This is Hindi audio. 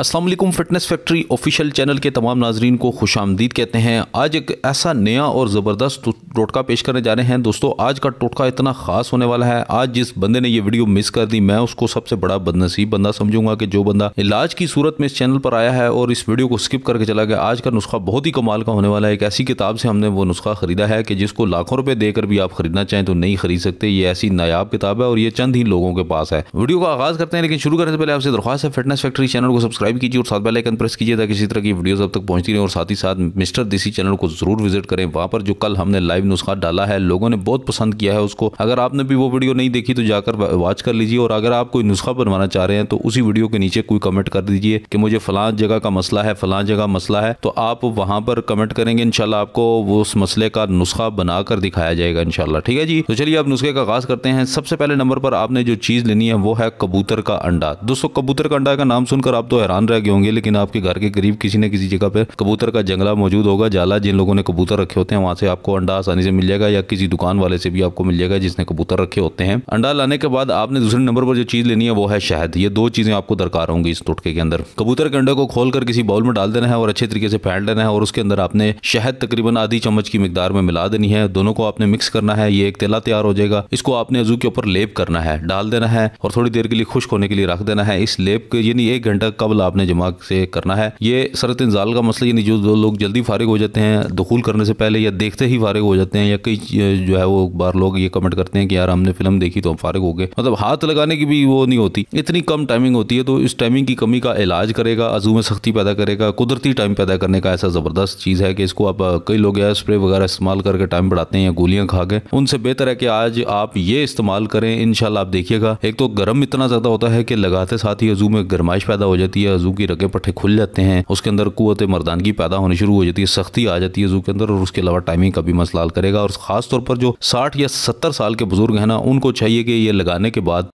Aslam fitness factory official channel के तमाम नाजरन को खुश आमदीद कहते हैं आज एक ऐसा नया और ज़बरदस्त टोटका पेश करने जा रहे हैं दोस्तों आज का टोटका इतना ख़ास होने वाला है आज जिस बंदे ने ये वीडियो मिस कर दी मैं उसको सबसे बड़ा बदनसीब बंदा समझूंगा कि जो बंदा इलाज की सूरत में इस चैनल पर आया है और इस वीडियो को स्किप करके चला गया आज का नुस्खा बहुत ही कमाल का होने वाला है एक ऐसी किताब से हमने वो नुस्खा ख़रीदा है कि जिसको लाखों रुपये देकर भी आप खरीदना चाहें तो नहीं खरीद सकते ये ऐसी नायाब किताब है और ये चंद ही लोगों के पास है वीडियो का आगाज़ करते हैं लेकिन शुरू करने से पहले आपसे दरख्वास्त है फिटनेस फैक्ट्री चैनल को सब्सक्राइब सब्सक्राइब कीजिए और साथ बेलाइकन प्रेस कीजिए ताकि इसी तरह की वीडियोस अब तक पहुंचती रहे और साथ ही साथ मिस्टर देसी चैनल को जरूर विजिट करें वहां पर जो कल हमने लाइव नुस्खा डाला है लोगों ने बहुत पसंद किया है उसको अगर आपने भी वो वीडियो नहीं देखी तो जाकर वॉच कर लीजिए और अगर आप कोई नुस्खा बनवाना चाह रहे हैं तो उसी वीडियो के नीचे कोई कमेंट कर दीजिए कि मुझे फलां जगह का मसला है फलां जगह मसला है तो आप वहां पर कमेंट करेंगे इनशाला आपको उस मसले का नुस्खा बनाकर दिखाया जाएगा इनशाला ठीक है जी तो चलिए आप नुस्खे का आगाज करते हैं सबसे पहले नंबर पर आपने जो चीज़ लेनी है वो है कबूतर का अंडा दोस्तों कबूतर का अंडा का नाम सुनकर आप तो हैरान हैरान रह गए होंगे लेकिन आपके घर के करीब किसी न किसी जगह पर कबूतर का जंगला मौजूद होगा जाला जिन लोगों ने कबूतर रखे होते हैं वहाँ से आपको अंडा आसानी से मिल जाएगा या किसी दुकान वाले से भी आपको मिल जाएगा जिसने कबूतर रखे होते हैं अंडा लाने के बाद आपने दूसरे नंबर पर जो चीज़ लेनी है वो है शहद ये दो चीज़ें आपको दरकार होंगी इस टोटके के अंदर कबूतर के अंडे को खोलकर किसी बाउल में डाल देना है और अच्छे तरीके से फैल देना है और उसके अंदर आपने शहद तकरीबन आधी चम्मच की मिकदार में मिला देनी है दोनों को आपने मिक्स करना है ये एक तेला तैयार हो जाएगा इसको आपने अजू के ऊपर लेप करना है डाल देना है और थोड़ी देर के लिए खुश्क होने के लिए रख देना है इस लेप के यानी एक घंटा कबल आपने जमा से करना है ये सरत इंजाल का मसला यानी जो लोग जल्दी फारिग हो जाते हैं दखूल करने से पहले या देखते ही फारिग हो जाते हैं या कई जो है वो बार लोग ये कमेंट करते हैं कि यार हमने फिल्म देखी तो हम फारिग हो गए मतलब हाथ लगाने की भी वो नहीं होती इतनी कम टाइमिंग होती है तो इस टाइमिंग की कमी का इलाज करेगा अजू में सख्ती पैदा करेगा कुदरती टाइम पैदा करने का ऐसा ज़बरदस्त चीज़ है कि इसको आप कई लोग या स्प्रे वगैरह इस्तेमाल करके टाइम बढ़ाते हैं या गोलियां खा के उनसे बेहतर है कि आज आप ये इस्तेमाल करें इनशाला आप देखिएगा एक तो गर्म इतना ज़्यादा होता है कि लगाते साथ ही अजू में गर्माइश पैदा हो जाती है या जू की रगे पट्टे खुल जाते हैं उसके अंदर कुत मरदानगी पैदा होनी शुरू हो जाती है सख्ती आ जाती है जू के अंदर और उसके अलावा टाइमिंग का भी मसला करेगा और खासतौर पर जो साठ या सत्तर साल के बुजुर्ग हैं ना उनको चाहिए कि ये लगाने के बाद